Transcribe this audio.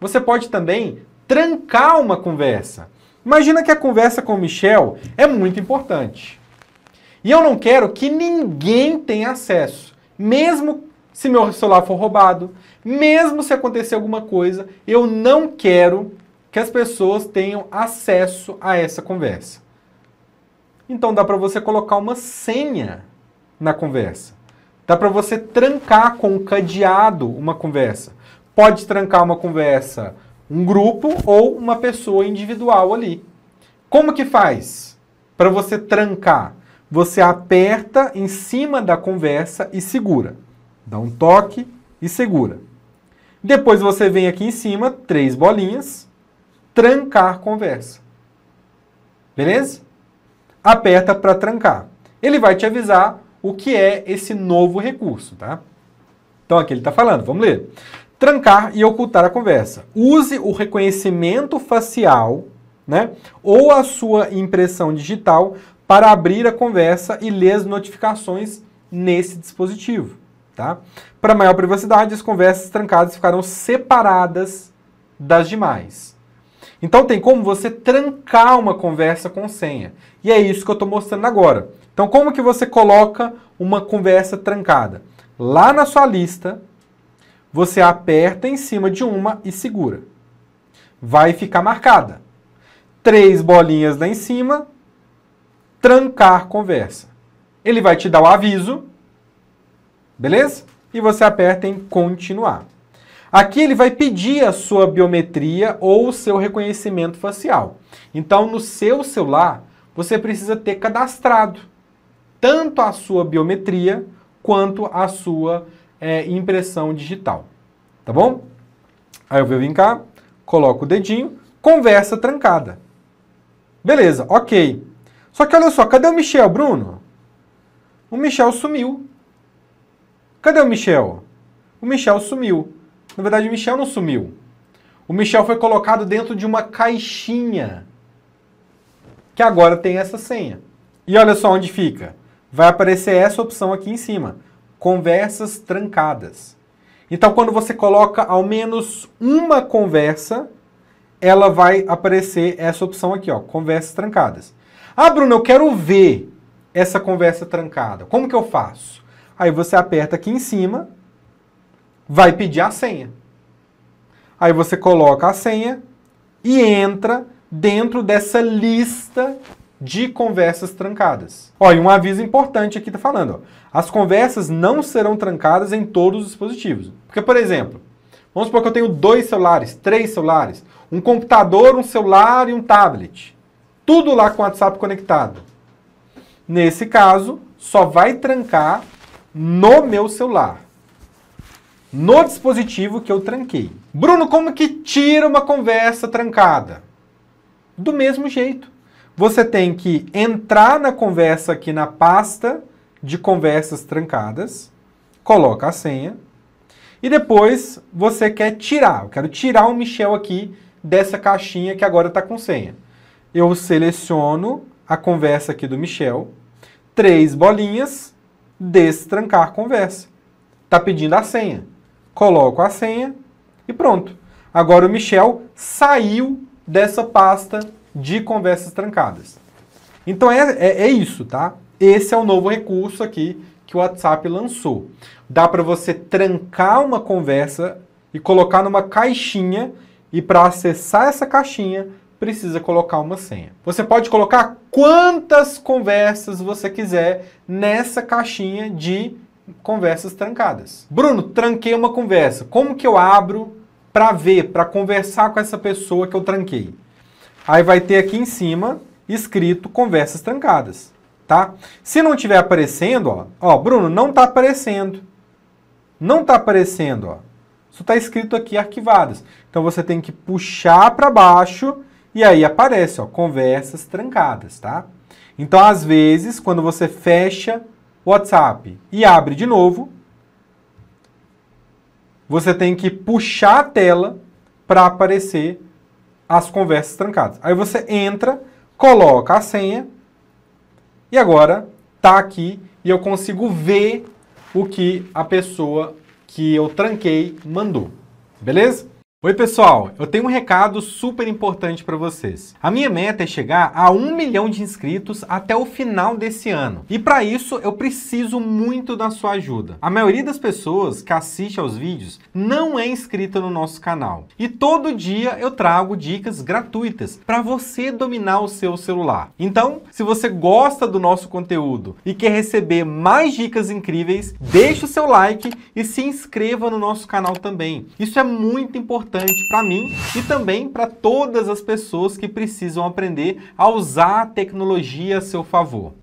Você pode também trancar uma conversa. Imagina que a conversa com o Michel é muito importante. E eu não quero que ninguém tenha acesso, mesmo se meu celular for roubado, mesmo se acontecer alguma coisa, eu não quero que as pessoas tenham acesso a essa conversa. Então dá para você colocar uma senha na conversa. Dá para você trancar com um cadeado uma conversa pode trancar uma conversa um grupo ou uma pessoa individual ali. Como que faz para você trancar? Você aperta em cima da conversa e segura. Dá um toque e segura. Depois você vem aqui em cima, três bolinhas, trancar conversa. Beleza? Aperta para trancar. Ele vai te avisar o que é esse novo recurso, tá? Então aqui ele está falando, vamos ler trancar e ocultar a conversa. Use o reconhecimento facial, né, ou a sua impressão digital para abrir a conversa e ler as notificações nesse dispositivo, tá? Para maior privacidade, as conversas trancadas ficarão separadas das demais. Então tem como você trancar uma conversa com senha. E é isso que eu estou mostrando agora. Então como que você coloca uma conversa trancada? Lá na sua lista, você aperta em cima de uma e segura. Vai ficar marcada. Três bolinhas lá em cima, trancar conversa. Ele vai te dar o aviso, beleza? E você aperta em continuar. Aqui ele vai pedir a sua biometria ou o seu reconhecimento facial. Então, no seu celular, você precisa ter cadastrado tanto a sua biometria quanto a sua é, impressão digital. Tá bom? Aí eu venho cá, coloco o dedinho, conversa trancada. Beleza, ok. Só que olha só, cadê o Michel, Bruno? O Michel sumiu. Cadê o Michel? O Michel sumiu. Na verdade, o Michel não sumiu. O Michel foi colocado dentro de uma caixinha que agora tem essa senha. E olha só onde fica. Vai aparecer essa opção aqui em cima conversas trancadas. Então, quando você coloca ao menos uma conversa, ela vai aparecer essa opção aqui, ó, conversas trancadas. Ah, Bruno, eu quero ver essa conversa trancada. Como que eu faço? Aí você aperta aqui em cima, vai pedir a senha. Aí você coloca a senha e entra dentro dessa lista de conversas trancadas. Ó, e um aviso importante aqui está falando, ó, as conversas não serão trancadas em todos os dispositivos. Porque, por exemplo, vamos supor que eu tenho dois celulares, três celulares, um computador, um celular e um tablet. Tudo lá com o WhatsApp conectado. Nesse caso, só vai trancar no meu celular. No dispositivo que eu tranquei. Bruno, como que tira uma conversa trancada? Do mesmo jeito. Você tem que entrar na conversa aqui na pasta de conversas trancadas, coloca a senha, e depois você quer tirar. Eu quero tirar o Michel aqui dessa caixinha que agora está com senha. Eu seleciono a conversa aqui do Michel, três bolinhas, destrancar conversa. Está pedindo a senha. Coloco a senha e pronto. Agora o Michel saiu dessa pasta de conversas trancadas. Então é, é, é isso, tá? Esse é o novo recurso aqui que o WhatsApp lançou. Dá para você trancar uma conversa e colocar numa caixinha e para acessar essa caixinha precisa colocar uma senha. Você pode colocar quantas conversas você quiser nessa caixinha de conversas trancadas. Bruno, tranquei uma conversa. Como que eu abro para ver, para conversar com essa pessoa que eu tranquei? Aí vai ter aqui em cima escrito conversas trancadas, tá? Se não tiver aparecendo, ó, ó, Bruno, não tá aparecendo. Não tá aparecendo, ó. Isso está escrito aqui arquivadas. Então você tem que puxar para baixo e aí aparece, ó, conversas trancadas, tá? Então às vezes, quando você fecha o WhatsApp e abre de novo, você tem que puxar a tela para aparecer as conversas trancadas. Aí você entra, coloca a senha e agora tá aqui e eu consigo ver o que a pessoa que eu tranquei mandou. Beleza? Oi, pessoal! Eu tenho um recado super importante para vocês. A minha meta é chegar a um milhão de inscritos até o final desse ano. E para isso, eu preciso muito da sua ajuda. A maioria das pessoas que assiste aos vídeos não é inscrita no nosso canal. E todo dia eu trago dicas gratuitas para você dominar o seu celular. Então, se você gosta do nosso conteúdo e quer receber mais dicas incríveis, deixe o seu like e se inscreva no nosso canal também. Isso é muito importante importante para mim e também para todas as pessoas que precisam aprender a usar a tecnologia a seu favor.